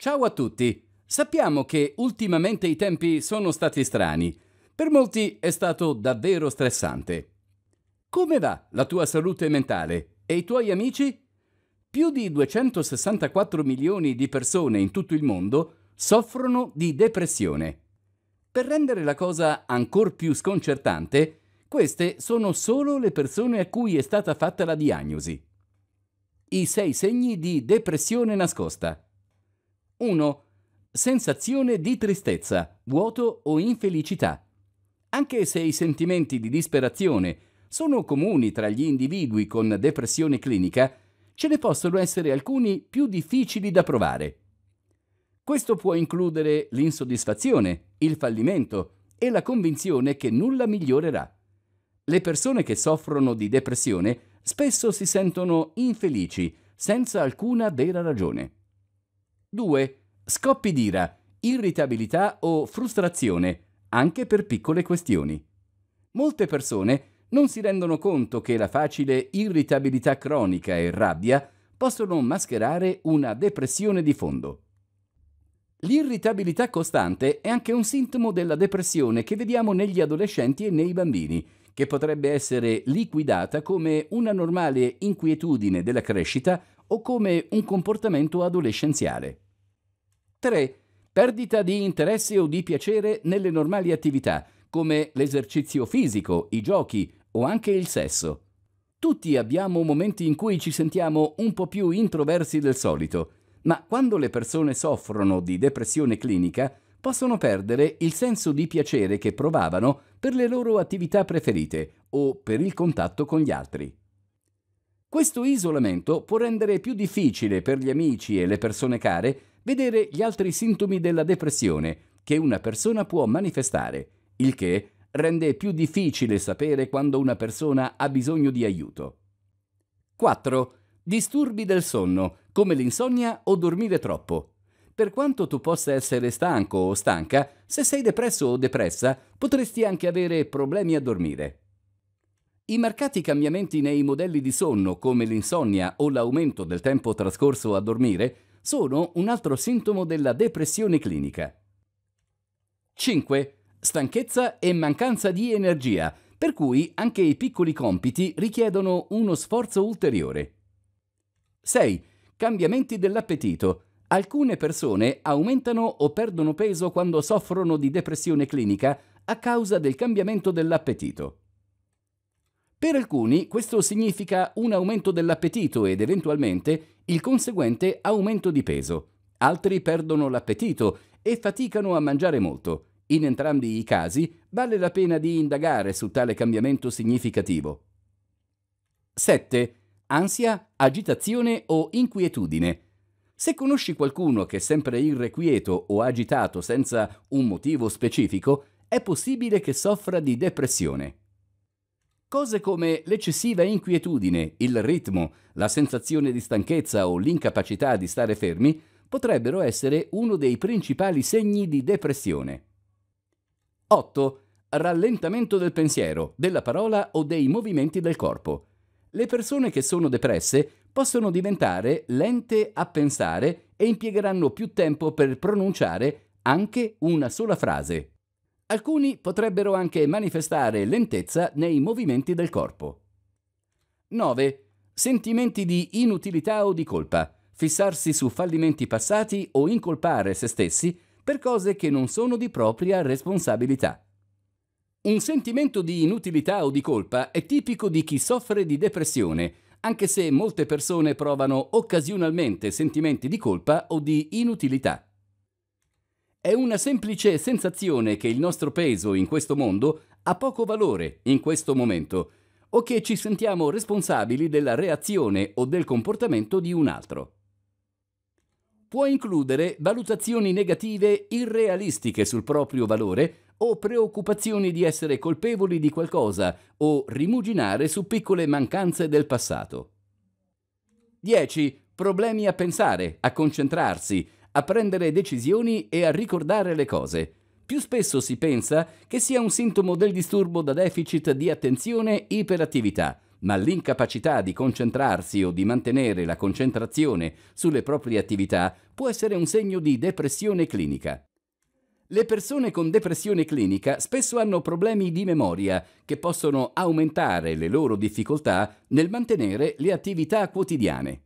Ciao a tutti! Sappiamo che ultimamente i tempi sono stati strani. Per molti è stato davvero stressante. Come va la tua salute mentale e i tuoi amici? Più di 264 milioni di persone in tutto il mondo soffrono di depressione. Per rendere la cosa ancora più sconcertante, queste sono solo le persone a cui è stata fatta la diagnosi. I sei segni di depressione nascosta. 1. Sensazione di tristezza, vuoto o infelicità. Anche se i sentimenti di disperazione sono comuni tra gli individui con depressione clinica, ce ne possono essere alcuni più difficili da provare. Questo può includere l'insoddisfazione, il fallimento e la convinzione che nulla migliorerà. Le persone che soffrono di depressione spesso si sentono infelici, senza alcuna vera ragione. 2. Scoppi d'ira, irritabilità o frustrazione, anche per piccole questioni. Molte persone non si rendono conto che la facile irritabilità cronica e rabbia possono mascherare una depressione di fondo. L'irritabilità costante è anche un sintomo della depressione che vediamo negli adolescenti e nei bambini, che potrebbe essere liquidata come una normale inquietudine della crescita o come un comportamento adolescenziale. 3. Perdita di interesse o di piacere nelle normali attività, come l'esercizio fisico, i giochi o anche il sesso. Tutti abbiamo momenti in cui ci sentiamo un po' più introversi del solito, ma quando le persone soffrono di depressione clinica possono perdere il senso di piacere che provavano per le loro attività preferite o per il contatto con gli altri. Questo isolamento può rendere più difficile per gli amici e le persone care vedere gli altri sintomi della depressione che una persona può manifestare, il che rende più difficile sapere quando una persona ha bisogno di aiuto. 4. Disturbi del sonno, come l'insonnia o dormire troppo. Per quanto tu possa essere stanco o stanca, se sei depresso o depressa, potresti anche avere problemi a dormire. I marcati cambiamenti nei modelli di sonno, come l'insonnia o l'aumento del tempo trascorso a dormire, sono un altro sintomo della depressione clinica. 5. Stanchezza e mancanza di energia, per cui anche i piccoli compiti richiedono uno sforzo ulteriore. 6. Cambiamenti dell'appetito. Alcune persone aumentano o perdono peso quando soffrono di depressione clinica a causa del cambiamento dell'appetito. Per alcuni questo significa un aumento dell'appetito ed eventualmente il conseguente aumento di peso. Altri perdono l'appetito e faticano a mangiare molto. In entrambi i casi vale la pena di indagare su tale cambiamento significativo. 7. Ansia, agitazione o inquietudine. Se conosci qualcuno che è sempre irrequieto o agitato senza un motivo specifico, è possibile che soffra di depressione. Cose come l'eccessiva inquietudine, il ritmo, la sensazione di stanchezza o l'incapacità di stare fermi potrebbero essere uno dei principali segni di depressione. 8. Rallentamento del pensiero, della parola o dei movimenti del corpo. Le persone che sono depresse possono diventare lente a pensare e impiegheranno più tempo per pronunciare anche una sola frase. Alcuni potrebbero anche manifestare lentezza nei movimenti del corpo. 9. Sentimenti di inutilità o di colpa, fissarsi su fallimenti passati o incolpare se stessi per cose che non sono di propria responsabilità. Un sentimento di inutilità o di colpa è tipico di chi soffre di depressione, anche se molte persone provano occasionalmente sentimenti di colpa o di inutilità. È una semplice sensazione che il nostro peso in questo mondo ha poco valore in questo momento o che ci sentiamo responsabili della reazione o del comportamento di un altro. Può includere valutazioni negative irrealistiche sul proprio valore o preoccupazioni di essere colpevoli di qualcosa o rimuginare su piccole mancanze del passato. 10. Problemi a pensare, a concentrarsi, a prendere decisioni e a ricordare le cose. Più spesso si pensa che sia un sintomo del disturbo da deficit di attenzione iperattività, ma l'incapacità di concentrarsi o di mantenere la concentrazione sulle proprie attività può essere un segno di depressione clinica. Le persone con depressione clinica spesso hanno problemi di memoria che possono aumentare le loro difficoltà nel mantenere le attività quotidiane.